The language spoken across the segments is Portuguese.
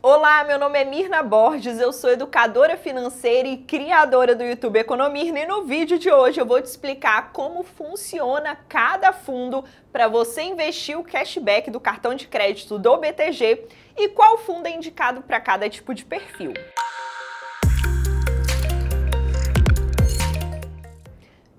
Olá, meu nome é Mirna Borges, eu sou educadora financeira e criadora do YouTube Economirna e no vídeo de hoje eu vou te explicar como funciona cada fundo para você investir o cashback do cartão de crédito do BTG e qual fundo é indicado para cada tipo de perfil.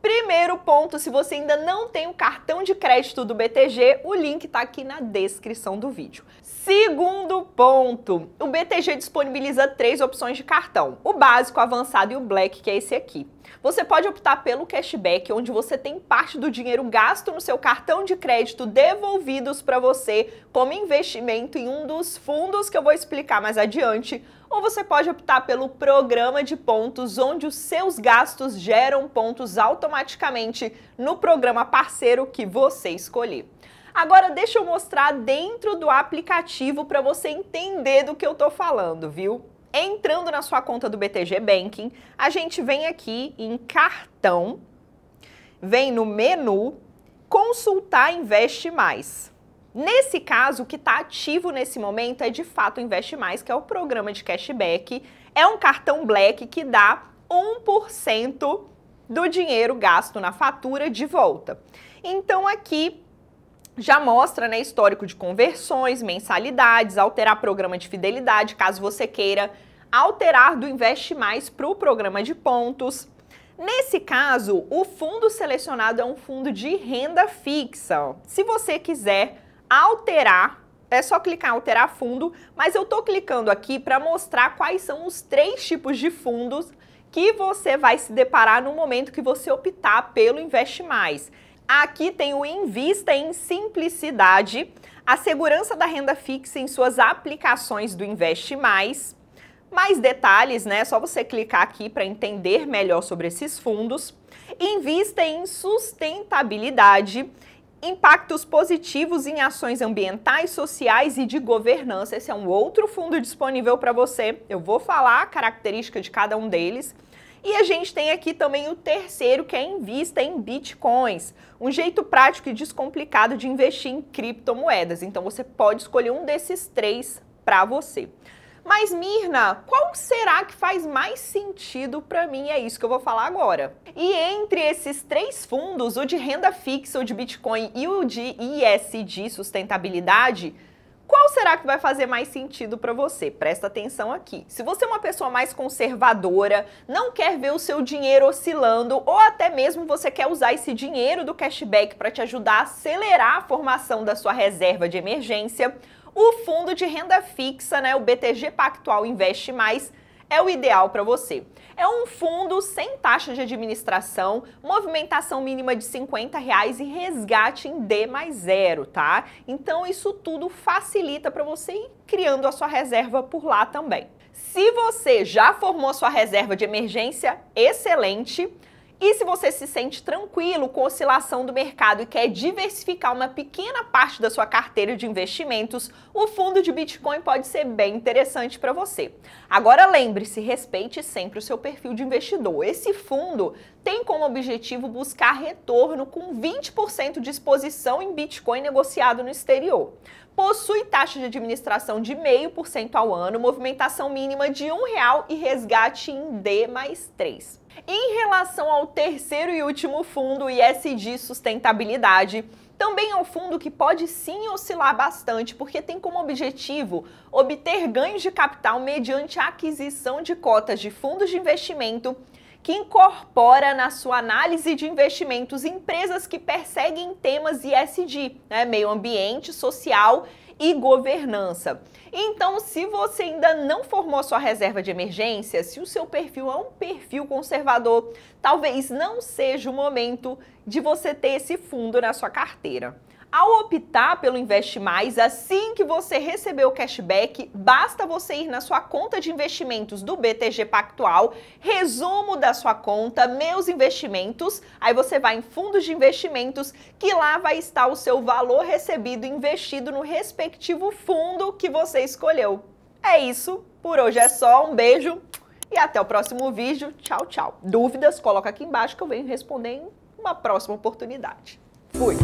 Primeiro ponto, se você ainda não tem o cartão de crédito do BTG, o link está aqui na descrição do vídeo. Segundo ponto, o BTG disponibiliza três opções de cartão: o básico, o avançado e o black, que é esse aqui. Você pode optar pelo cashback, onde você tem parte do dinheiro gasto no seu cartão de crédito devolvidos para você como investimento em um dos fundos que eu vou explicar mais adiante, ou você pode optar pelo programa de pontos, onde os seus gastos geram pontos automaticamente no programa parceiro que você escolher. Agora deixa eu mostrar dentro do aplicativo para você entender do que eu tô falando, viu? Entrando na sua conta do BTG Banking, a gente vem aqui em cartão, vem no menu consultar Investe Mais. Nesse caso, o que está ativo nesse momento é de fato o Investe Mais, que é o programa de cashback. É um cartão black que dá 1% do dinheiro gasto na fatura de volta. Então aqui já mostra né, histórico de conversões, mensalidades, alterar programa de fidelidade, caso você queira alterar do Investe Mais para o programa de pontos. Nesse caso, o fundo selecionado é um fundo de renda fixa. Se você quiser alterar, é só clicar em alterar fundo, mas eu estou clicando aqui para mostrar quais são os três tipos de fundos que você vai se deparar no momento que você optar pelo Investe Mais. Aqui tem o Invista em Simplicidade, a segurança da renda fixa em suas aplicações do Investe Mais. Mais detalhes, né? É só você clicar aqui para entender melhor sobre esses fundos. Invista em sustentabilidade, impactos positivos em ações ambientais, sociais e de governança. Esse é um outro fundo disponível para você. Eu vou falar a característica de cada um deles. E a gente tem aqui também o terceiro, que é invista em bitcoins. Um jeito prático e descomplicado de investir em criptomoedas. Então você pode escolher um desses três para você. Mas Mirna, qual será que faz mais sentido para mim? É isso que eu vou falar agora. E entre esses três fundos, o de renda fixa, o de Bitcoin e o de ISD, sustentabilidade, qual será que vai fazer mais sentido para você? Presta atenção aqui. Se você é uma pessoa mais conservadora, não quer ver o seu dinheiro oscilando ou até mesmo você quer usar esse dinheiro do cashback para te ajudar a acelerar a formação da sua reserva de emergência, o fundo de renda fixa, né, o BTG Pactual Investe Mais, é o ideal para você. É um fundo sem taxa de administração, movimentação mínima de 50 reais e resgate em D mais zero, tá? Então isso tudo facilita para você ir criando a sua reserva por lá também. Se você já formou sua reserva de emergência, excelente. E se você se sente tranquilo com a oscilação do mercado e quer diversificar uma pequena parte da sua carteira de investimentos, o fundo de Bitcoin pode ser bem interessante para você. Agora lembre-se, respeite sempre o seu perfil de investidor. Esse fundo tem como objetivo buscar retorno com 20% de exposição em Bitcoin negociado no exterior. Possui taxa de administração de 0,5% ao ano, movimentação mínima de um real e resgate em D mais 3. Em relação ao terceiro e último fundo, ISD Sustentabilidade, também é um fundo que pode sim oscilar bastante, porque tem como objetivo obter ganhos de capital mediante a aquisição de cotas de fundos de investimento que incorpora na sua análise de investimentos empresas que perseguem temas ISD, né, meio ambiente, social e governança. Então, se você ainda não formou sua reserva de emergência, se o seu perfil é um perfil conservador, talvez não seja o momento de você ter esse fundo na sua carteira. Ao optar pelo Investe Mais, assim que você receber o cashback, basta você ir na sua conta de investimentos do BTG Pactual, resumo da sua conta, meus investimentos, aí você vai em fundos de investimentos, que lá vai estar o seu valor recebido investido no respectivo fundo que você escolheu. É isso, por hoje é só, um beijo e até o próximo vídeo. Tchau, tchau. Dúvidas, coloca aqui embaixo que eu venho responder em uma próxima oportunidade. Fui!